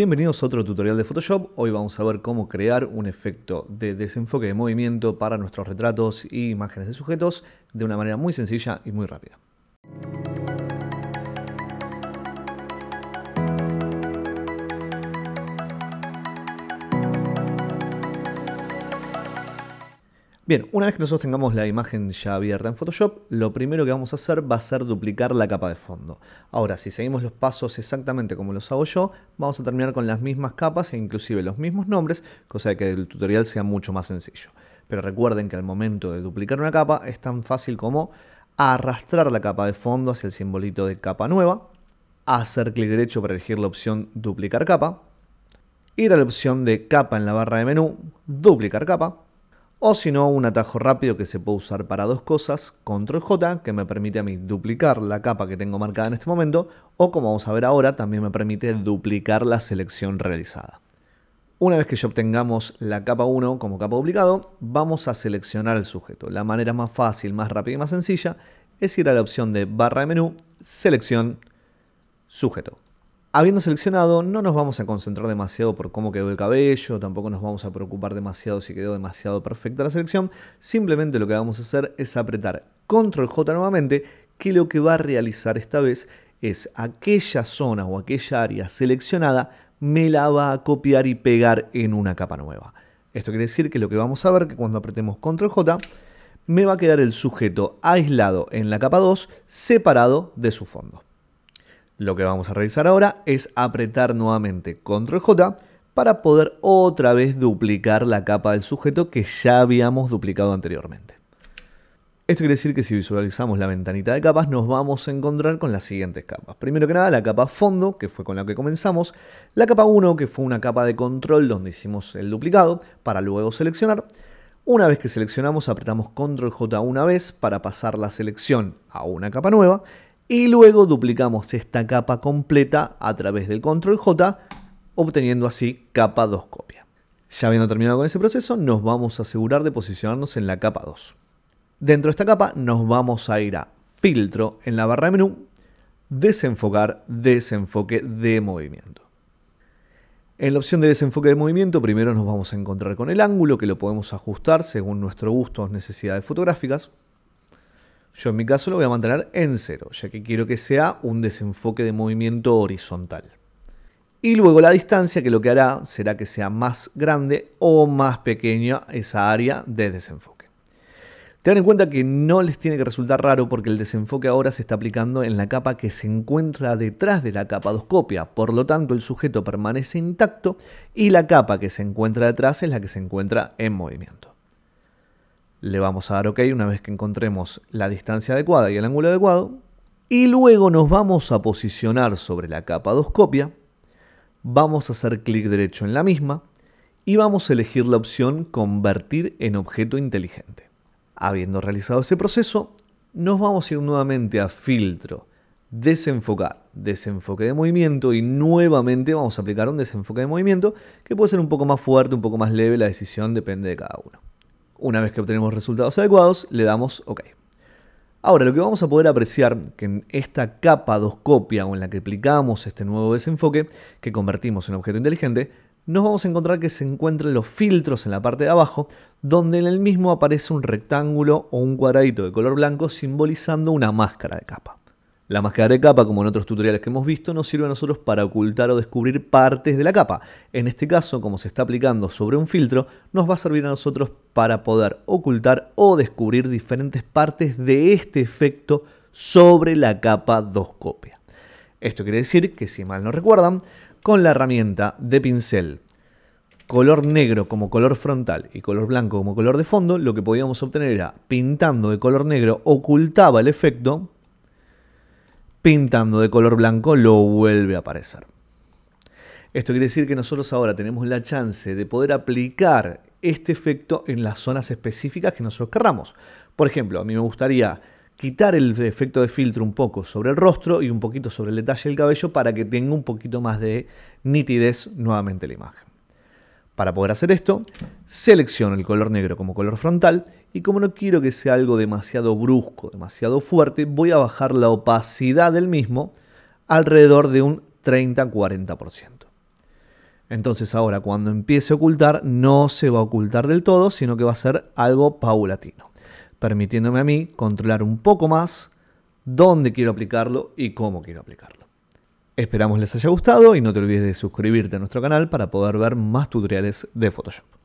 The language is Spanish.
Bienvenidos a otro tutorial de Photoshop. Hoy vamos a ver cómo crear un efecto de desenfoque de movimiento para nuestros retratos e imágenes de sujetos de una manera muy sencilla y muy rápida. Bien, una vez que nosotros tengamos la imagen ya abierta en Photoshop, lo primero que vamos a hacer va a ser duplicar la capa de fondo. Ahora, si seguimos los pasos exactamente como los hago yo, vamos a terminar con las mismas capas e inclusive los mismos nombres, cosa de que el tutorial sea mucho más sencillo. Pero recuerden que al momento de duplicar una capa es tan fácil como arrastrar la capa de fondo hacia el simbolito de capa nueva, hacer clic derecho para elegir la opción duplicar capa, ir a la opción de capa en la barra de menú, duplicar capa, o si no, un atajo rápido que se puede usar para dos cosas, control J, que me permite a mí duplicar la capa que tengo marcada en este momento, o como vamos a ver ahora, también me permite duplicar la selección realizada. Una vez que ya obtengamos la capa 1 como capa duplicado, vamos a seleccionar el sujeto. La manera más fácil, más rápida y más sencilla es ir a la opción de barra de menú, selección, sujeto. Habiendo seleccionado, no nos vamos a concentrar demasiado por cómo quedó el cabello, tampoco nos vamos a preocupar demasiado si quedó demasiado perfecta la selección, simplemente lo que vamos a hacer es apretar control J nuevamente, que lo que va a realizar esta vez es aquella zona o aquella área seleccionada me la va a copiar y pegar en una capa nueva. Esto quiere decir que lo que vamos a ver que cuando apretemos control J, me va a quedar el sujeto aislado en la capa 2, separado de su fondo. Lo que vamos a realizar ahora es apretar nuevamente Control J para poder otra vez duplicar la capa del sujeto que ya habíamos duplicado anteriormente. Esto quiere decir que si visualizamos la ventanita de capas nos vamos a encontrar con las siguientes capas. Primero que nada la capa fondo, que fue con la que comenzamos, la capa 1, que fue una capa de control donde hicimos el duplicado para luego seleccionar. Una vez que seleccionamos apretamos Control J una vez para pasar la selección a una capa nueva y luego duplicamos esta capa completa a través del control J, obteniendo así capa 2 copia. Ya habiendo terminado con ese proceso, nos vamos a asegurar de posicionarnos en la capa 2. Dentro de esta capa nos vamos a ir a filtro en la barra de menú, desenfocar, desenfoque de movimiento. En la opción de desenfoque de movimiento primero nos vamos a encontrar con el ángulo que lo podemos ajustar según nuestro gusto o necesidades fotográficas. Yo en mi caso lo voy a mantener en cero, ya que quiero que sea un desenfoque de movimiento horizontal. Y luego la distancia que lo que hará será que sea más grande o más pequeña esa área de desenfoque. Tengan en cuenta que no les tiene que resultar raro porque el desenfoque ahora se está aplicando en la capa que se encuentra detrás de la capa doscopia, por lo tanto el sujeto permanece intacto y la capa que se encuentra detrás es la que se encuentra en movimiento le vamos a dar OK una vez que encontremos la distancia adecuada y el ángulo adecuado. Y luego nos vamos a posicionar sobre la capa 2 copia. Vamos a hacer clic derecho en la misma y vamos a elegir la opción Convertir en objeto inteligente. Habiendo realizado ese proceso, nos vamos a ir nuevamente a Filtro, Desenfocar, Desenfoque de movimiento y nuevamente vamos a aplicar un desenfoque de movimiento que puede ser un poco más fuerte, un poco más leve, la decisión depende de cada uno. Una vez que obtenemos resultados adecuados, le damos OK. Ahora, lo que vamos a poder apreciar, que en esta capa doscopia o en la que aplicamos este nuevo desenfoque, que convertimos en objeto inteligente, nos vamos a encontrar que se encuentran los filtros en la parte de abajo, donde en el mismo aparece un rectángulo o un cuadradito de color blanco simbolizando una máscara de capa. La máscara de capa, como en otros tutoriales que hemos visto, nos sirve a nosotros para ocultar o descubrir partes de la capa. En este caso, como se está aplicando sobre un filtro, nos va a servir a nosotros para poder ocultar o descubrir diferentes partes de este efecto sobre la capa 2 copia. Esto quiere decir que, si mal no recuerdan, con la herramienta de pincel color negro como color frontal y color blanco como color de fondo, lo que podíamos obtener era pintando de color negro ocultaba el efecto pintando de color blanco, lo vuelve a aparecer. Esto quiere decir que nosotros ahora tenemos la chance de poder aplicar este efecto en las zonas específicas que nosotros querramos. Por ejemplo, a mí me gustaría quitar el efecto de filtro un poco sobre el rostro y un poquito sobre el detalle del cabello para que tenga un poquito más de nitidez nuevamente la imagen. Para poder hacer esto, selecciono el color negro como color frontal y como no quiero que sea algo demasiado brusco, demasiado fuerte, voy a bajar la opacidad del mismo alrededor de un 30-40%. Entonces ahora cuando empiece a ocultar no se va a ocultar del todo, sino que va a ser algo paulatino, permitiéndome a mí controlar un poco más dónde quiero aplicarlo y cómo quiero aplicarlo. Esperamos les haya gustado y no te olvides de suscribirte a nuestro canal para poder ver más tutoriales de Photoshop.